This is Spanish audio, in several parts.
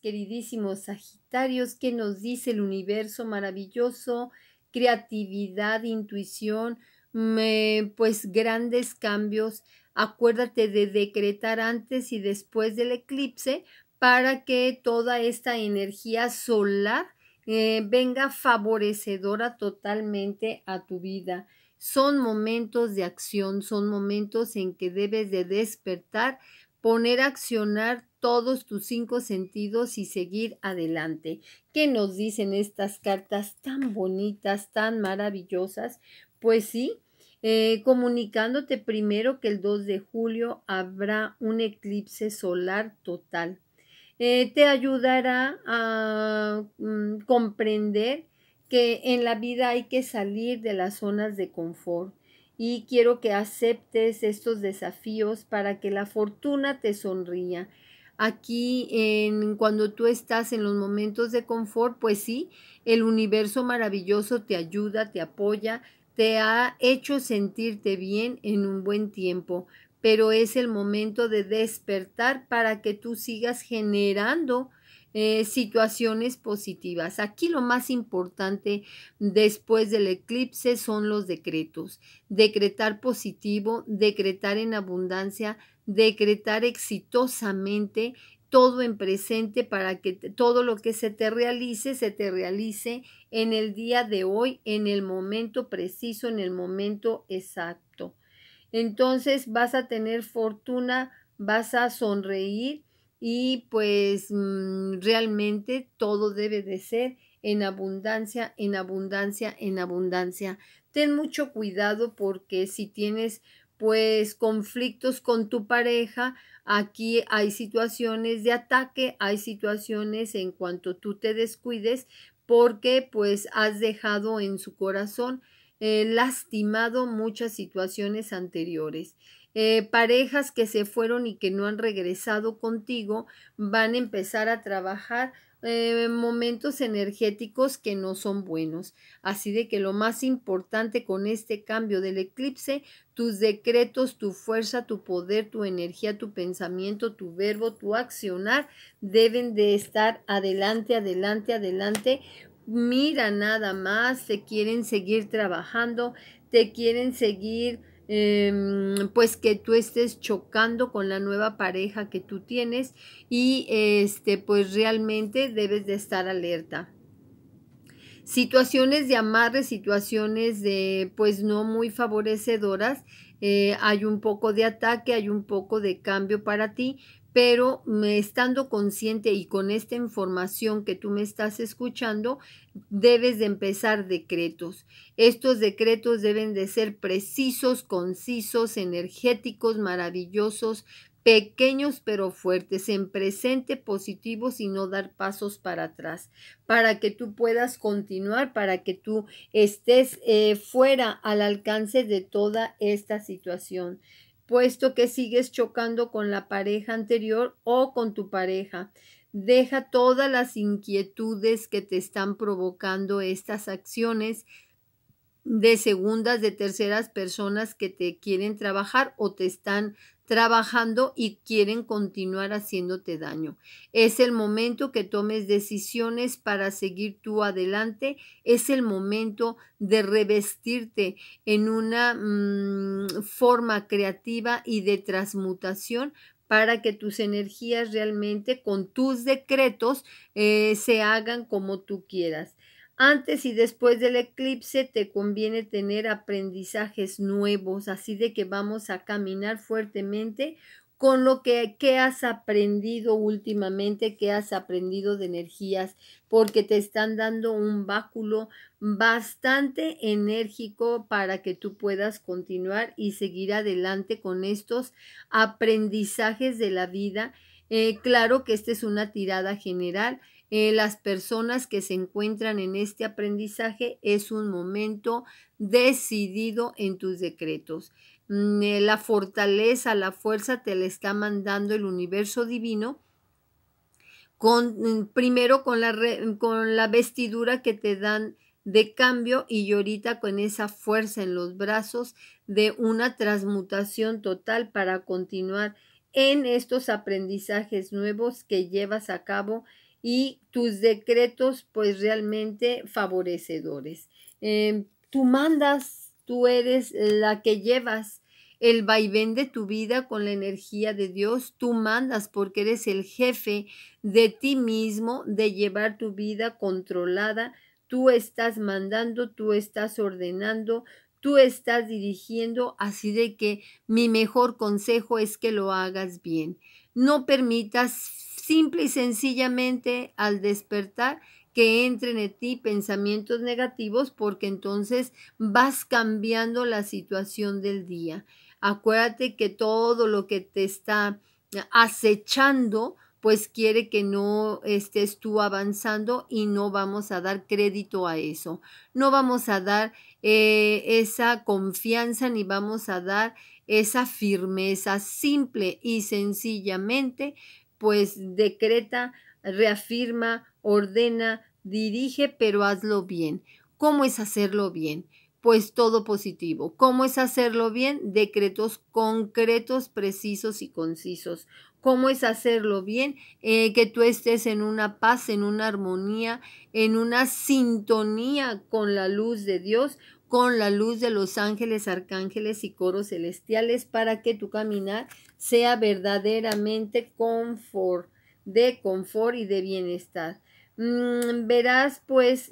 queridísimos Sagitarios, que nos dice el universo maravilloso, creatividad, intuición, me, pues grandes cambios. Acuérdate de decretar antes y después del eclipse para que toda esta energía solar eh, venga favorecedora totalmente a tu vida. Son momentos de acción, son momentos en que debes de despertar, poner a accionar todos tus cinco sentidos y seguir adelante. ¿Qué nos dicen estas cartas tan bonitas, tan maravillosas? Pues sí, eh, comunicándote primero que el 2 de julio habrá un eclipse solar total. Eh, te ayudará a mm, comprender que en la vida hay que salir de las zonas de confort y quiero que aceptes estos desafíos para que la fortuna te sonría. Aquí, en, cuando tú estás en los momentos de confort, pues sí, el universo maravilloso te ayuda, te apoya, te ha hecho sentirte bien en un buen tiempo, pero es el momento de despertar para que tú sigas generando eh, situaciones positivas. Aquí lo más importante después del eclipse son los decretos. Decretar positivo, decretar en abundancia, decretar exitosamente todo en presente para que todo lo que se te realice, se te realice en el día de hoy, en el momento preciso, en el momento exacto. Entonces vas a tener fortuna, vas a sonreír y pues mm, realmente todo debe de ser en abundancia, en abundancia, en abundancia. Ten mucho cuidado porque si tienes pues conflictos con tu pareja, aquí hay situaciones de ataque, hay situaciones en cuanto tú te descuides porque pues has dejado en su corazón eh, lastimado muchas situaciones anteriores. Eh, parejas que se fueron y que no han regresado contigo van a empezar a trabajar eh, momentos energéticos que no son buenos. Así de que lo más importante con este cambio del eclipse, tus decretos, tu fuerza, tu poder, tu energía, tu pensamiento, tu verbo, tu accionar, deben de estar adelante, adelante, adelante. Mira nada más, te quieren seguir trabajando, te quieren seguir Em, pues que tú estés chocando con la nueva pareja que tú tienes y este pues realmente debes de estar alerta situaciones de amarre situaciones de pues no muy favorecedoras eh, hay un poco de ataque hay un poco de cambio para ti pero me, estando consciente y con esta información que tú me estás escuchando, debes de empezar decretos. Estos decretos deben de ser precisos, concisos, energéticos, maravillosos, pequeños pero fuertes, en presente positivos y no dar pasos para atrás, para que tú puedas continuar, para que tú estés eh, fuera al alcance de toda esta situación puesto que sigues chocando con la pareja anterior o con tu pareja. Deja todas las inquietudes que te están provocando estas acciones de segundas, de terceras personas que te quieren trabajar o te están trabajando y quieren continuar haciéndote daño. Es el momento que tomes decisiones para seguir tú adelante. Es el momento de revestirte en una mm, forma creativa y de transmutación para que tus energías realmente con tus decretos eh, se hagan como tú quieras. Antes y después del eclipse te conviene tener aprendizajes nuevos, así de que vamos a caminar fuertemente con lo que, has aprendido últimamente, que has aprendido de energías, porque te están dando un báculo bastante enérgico para que tú puedas continuar y seguir adelante con estos aprendizajes de la vida. Eh, claro que esta es una tirada general eh, las personas que se encuentran en este aprendizaje es un momento decidido en tus decretos. Mm, eh, la fortaleza, la fuerza te la está mandando el universo divino. Con, mm, primero con la, mm, con la vestidura que te dan de cambio y ahorita con esa fuerza en los brazos de una transmutación total para continuar en estos aprendizajes nuevos que llevas a cabo y tus decretos pues realmente favorecedores. Em, tú mandas, tú eres la que llevas el vaivén de tu vida con la energía de Dios. Tú mandas porque eres el jefe de ti mismo, de llevar tu vida controlada. Tú estás mandando, tú estás ordenando, tú estás dirigiendo, así de que mi mejor consejo es que lo hagas bien. No permitas Simple y sencillamente al despertar que entren en ti pensamientos negativos porque entonces vas cambiando la situación del día. Acuérdate que todo lo que te está acechando pues quiere que no estés tú avanzando y no vamos a dar crédito a eso. No vamos a dar eh, esa confianza ni vamos a dar esa firmeza. Simple y sencillamente pues decreta, reafirma, ordena, dirige, pero hazlo bien. ¿Cómo es hacerlo bien? Pues todo positivo. ¿Cómo es hacerlo bien? Decretos concretos, precisos y concisos. ¿Cómo es hacerlo bien? Eh, que tú estés en una paz, en una armonía, en una sintonía con la luz de Dios, con la luz de los ángeles, arcángeles y coros celestiales para que tu caminar sea verdaderamente confort, de confort y de bienestar. Mm, verás pues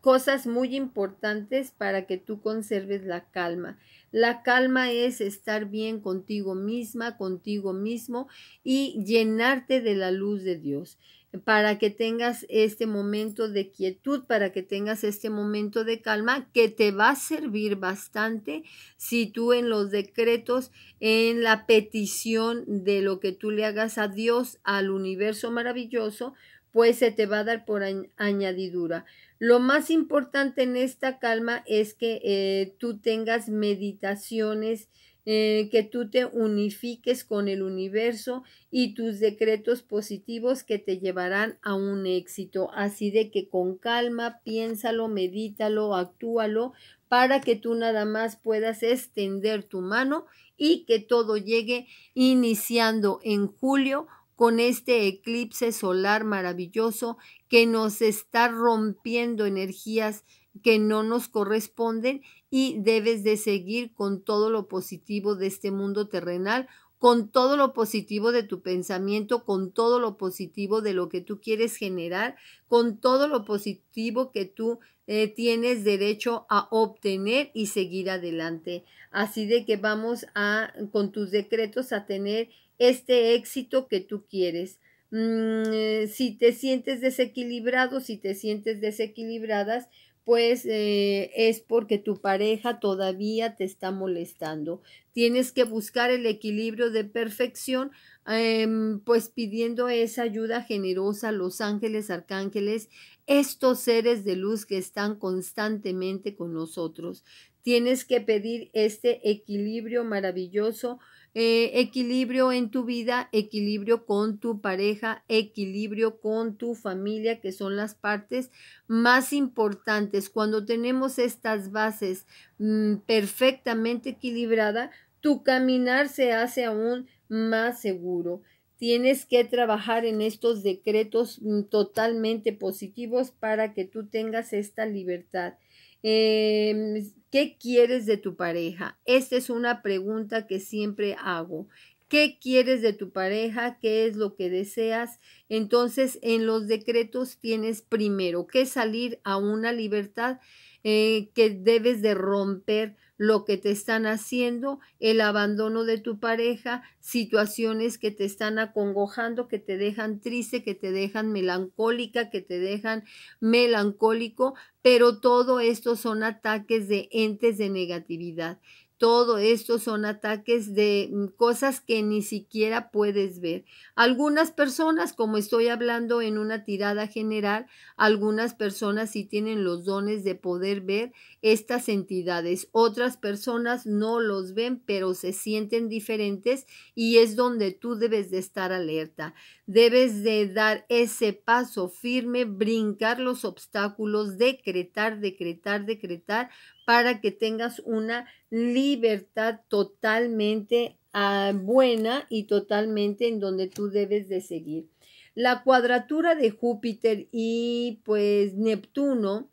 cosas muy importantes para que tú conserves la calma. La calma es estar bien contigo misma, contigo mismo y llenarte de la luz de Dios para que tengas este momento de quietud, para que tengas este momento de calma que te va a servir bastante si tú en los decretos, en la petición de lo que tú le hagas a Dios, al universo maravilloso, pues se te va a dar por añadidura. Lo más importante en esta calma es que eh, tú tengas meditaciones, eh, que tú te unifiques con el universo y tus decretos positivos que te llevarán a un éxito. Así de que con calma piénsalo, medítalo, actúalo para que tú nada más puedas extender tu mano y que todo llegue iniciando en julio con este eclipse solar maravilloso que nos está rompiendo energías que no nos corresponden y debes de seguir con todo lo positivo de este mundo terrenal, con todo lo positivo de tu pensamiento, con todo lo positivo de lo que tú quieres generar, con todo lo positivo que tú eh, tienes derecho a obtener y seguir adelante. Así de que vamos a, con tus decretos, a tener este éxito que tú quieres. Mm, si te sientes desequilibrado, si te sientes desequilibradas, pues eh, es porque tu pareja todavía te está molestando. Tienes que buscar el equilibrio de perfección, em, pues pidiendo esa ayuda generosa a los ángeles, arcángeles, estos seres de luz que están constantemente con nosotros. Tienes que pedir este equilibrio maravilloso eh, equilibrio en tu vida, equilibrio con tu pareja, equilibrio con tu familia, que son las partes más importantes. Cuando tenemos estas bases mm, perfectamente equilibrada, tu caminar se hace aún más seguro. Tienes que trabajar en estos decretos mm, totalmente positivos para que tú tengas esta libertad. Em, ¿Qué quieres de tu pareja? Esta es una pregunta que siempre hago. ¿Qué quieres de tu pareja? ¿Qué es lo que deseas? Entonces, en los decretos tienes primero que salir a una libertad eh, que debes de romper lo que te están haciendo, el abandono de tu pareja, situaciones que te están acongojando, que te dejan triste, que te dejan melancólica, que te dejan melancólico, pero todo esto son ataques de entes de negatividad. Todo esto son ataques de mm, cosas que ni siquiera puedes ver. Algunas personas, como estoy hablando en una tirada general, algunas personas sí tienen los dones de poder ver estas entidades. Otras personas no los ven, pero se sienten diferentes y es donde tú debes de estar alerta. Debes de dar ese paso firme, brincar los obstáculos, decretar, decretar, decretar para que tengas una libertad totalmente ah, buena y totalmente en donde tú debes de seguir. La cuadratura de Júpiter y pues Neptuno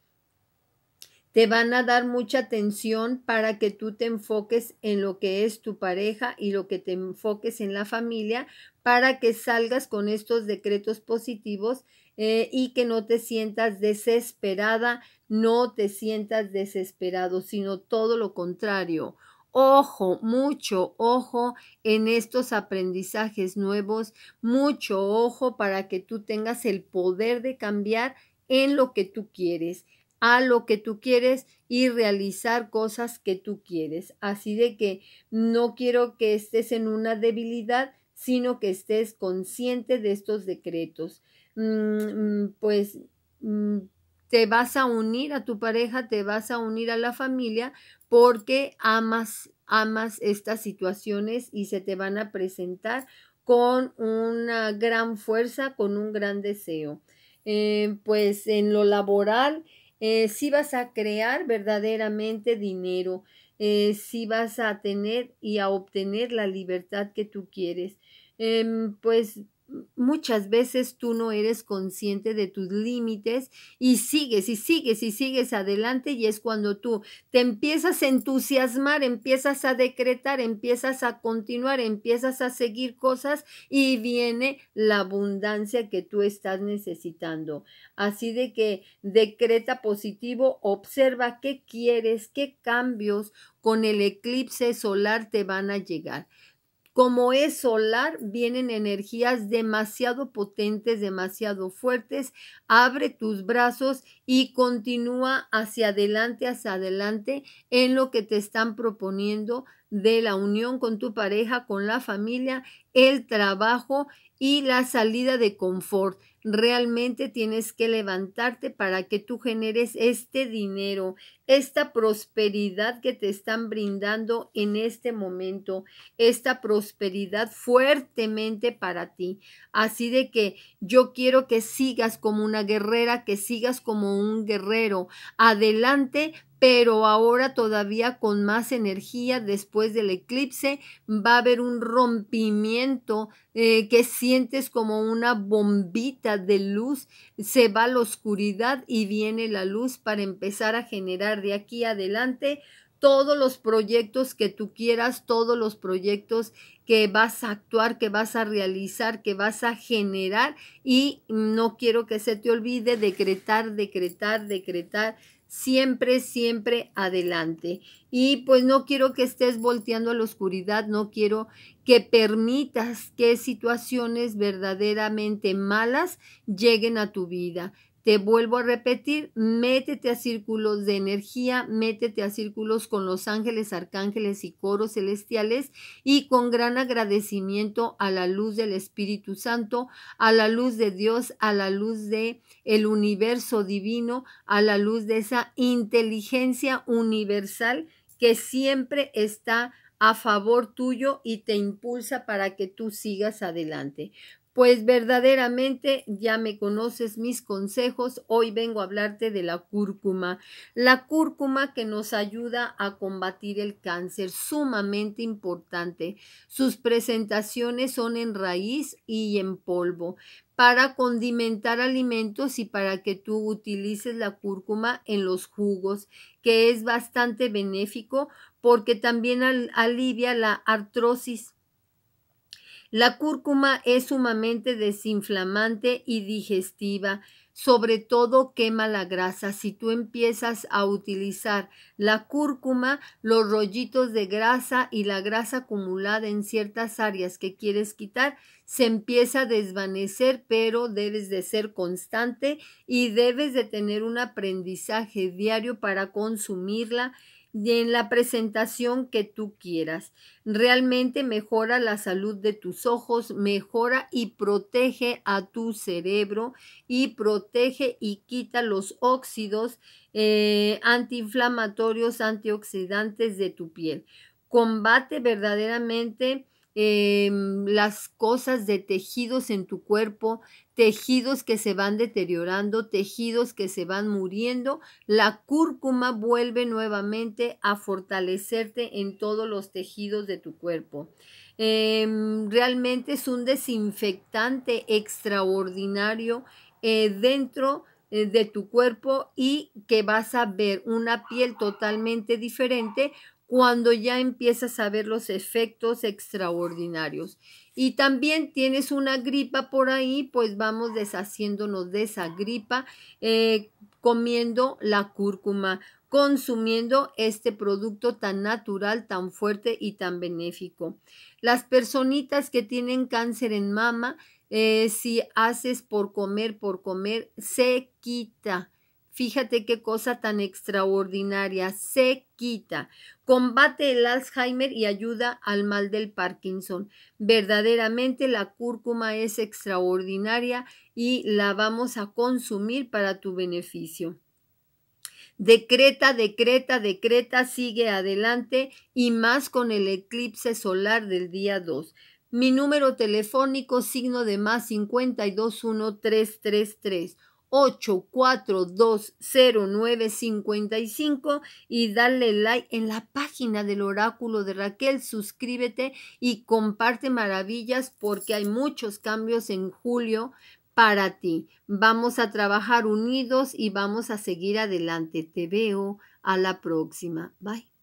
te van a dar mucha atención para que tú te enfoques en lo que es tu pareja y lo que te enfoques en la familia para que salgas con estos decretos positivos eh, y que no te sientas desesperada, no te sientas desesperado, sino todo lo contrario ojo, mucho ojo en estos aprendizajes nuevos, mucho ojo para que tú tengas el poder de cambiar en lo que tú quieres a lo que tú quieres y realizar cosas que tú quieres. Así de que no quiero que estés en una debilidad, sino que estés consciente de estos decretos. Mm, mm, pues mm, te vas a unir a tu pareja, te vas a unir a la familia porque amas, amas estas situaciones y se te van a presentar con una gran fuerza, con un gran deseo. Eh, pues en lo laboral, eh, si vas a crear verdaderamente dinero, eh, si vas a tener y a obtener la libertad que tú quieres. Em, pues muchas veces tú no eres consciente de tus límites y sigues y sigues y sigues adelante y es cuando tú te empiezas a entusiasmar, empiezas a decretar, empiezas a continuar, empiezas a seguir cosas y viene la abundancia que tú estás necesitando. Así de que decreta positivo, observa qué quieres, qué cambios con el eclipse solar te van a llegar como es solar, vienen energías demasiado potentes, demasiado fuertes. Abre tus brazos y continúa hacia adelante, hacia adelante en lo que te están proponiendo de la unión con tu pareja, con la familia, el trabajo y la salida de confort. Realmente tienes que levantarte para que tú generes este dinero, esta prosperidad que te están brindando en este momento, esta prosperidad fuertemente para ti. Así de que yo quiero que sigas como una guerrera, que sigas como un guerrero. Adelante pero ahora todavía con más energía después del eclipse va a haber un rompimiento eh, que sientes como una bombita de luz, se va la oscuridad y viene la luz para empezar a generar de aquí adelante todos los proyectos que tú quieras, todos los proyectos que vas a actuar, que vas a realizar, que vas a generar y no quiero que se te olvide decretar, decretar, decretar. Siempre, siempre adelante. Y pues no quiero que estés volteando a la oscuridad, no quiero que permitas que situaciones verdaderamente malas lleguen a tu vida. Te vuelvo a repetir, métete a círculos de energía, métete a círculos con los ángeles, arcángeles y coros celestiales y con gran agradecimiento a la luz del Espíritu Santo, a la luz de Dios, a la luz de el universo divino, a la luz de esa inteligencia universal que siempre está a favor tuyo y te impulsa para que tú sigas adelante pues verdaderamente ya me conoces mis consejos. Hoy vengo a hablarte de la cúrcuma. La cúrcuma que nos ayuda a combatir el cáncer, sumamente importante. Sus presentaciones son en raíz y en polvo para condimentar alimentos y para que tú utilices la cúrcuma en los jugos, que es bastante benéfico porque también alivia la artrosis la cúrcuma es sumamente desinflamante y digestiva, sobre todo quema la grasa. Si tú empiezas a utilizar la cúrcuma, los rollitos de grasa y la grasa acumulada en ciertas áreas que quieres quitar, se empieza a desvanecer, pero debes de ser constante y debes de tener un aprendizaje diario para consumirla en la presentación que tú quieras. Realmente mejora la salud de tus ojos, mejora y protege a tu cerebro y protege y quita los óxidos eh, antiinflamatorios, antioxidantes de tu piel. Combate verdaderamente Em, las cosas de tejidos en tu cuerpo, tejidos que se van deteriorando, tejidos que se van muriendo. La cúrcuma vuelve nuevamente a fortalecerte en todos los tejidos de tu cuerpo. Em, realmente es un desinfectante extraordinario eh, dentro eh, de tu cuerpo y que vas a ver una piel totalmente diferente cuando ya empiezas a ver los efectos extraordinarios. Y también tienes una gripa por ahí, pues vamos deshaciéndonos de esa gripa, eh, comiendo la cúrcuma, consumiendo este producto tan natural, tan fuerte y tan benéfico. Las personitas que tienen cáncer en mama, eh, si haces por comer, por comer, se quita Fíjate qué cosa tan extraordinaria. Se quita. Combate el Alzheimer y ayuda al mal del Parkinson. Verdaderamente la cúrcuma es extraordinaria y la vamos a consumir para tu beneficio. Decreta, decreta, decreta, sigue adelante y más con el eclipse solar del día 2. Mi número telefónico signo de más 521 8420955 y dale like en la página del oráculo de Raquel, suscríbete y comparte maravillas porque hay muchos cambios en julio para ti. Vamos a trabajar unidos y vamos a seguir adelante. Te veo a la próxima. Bye.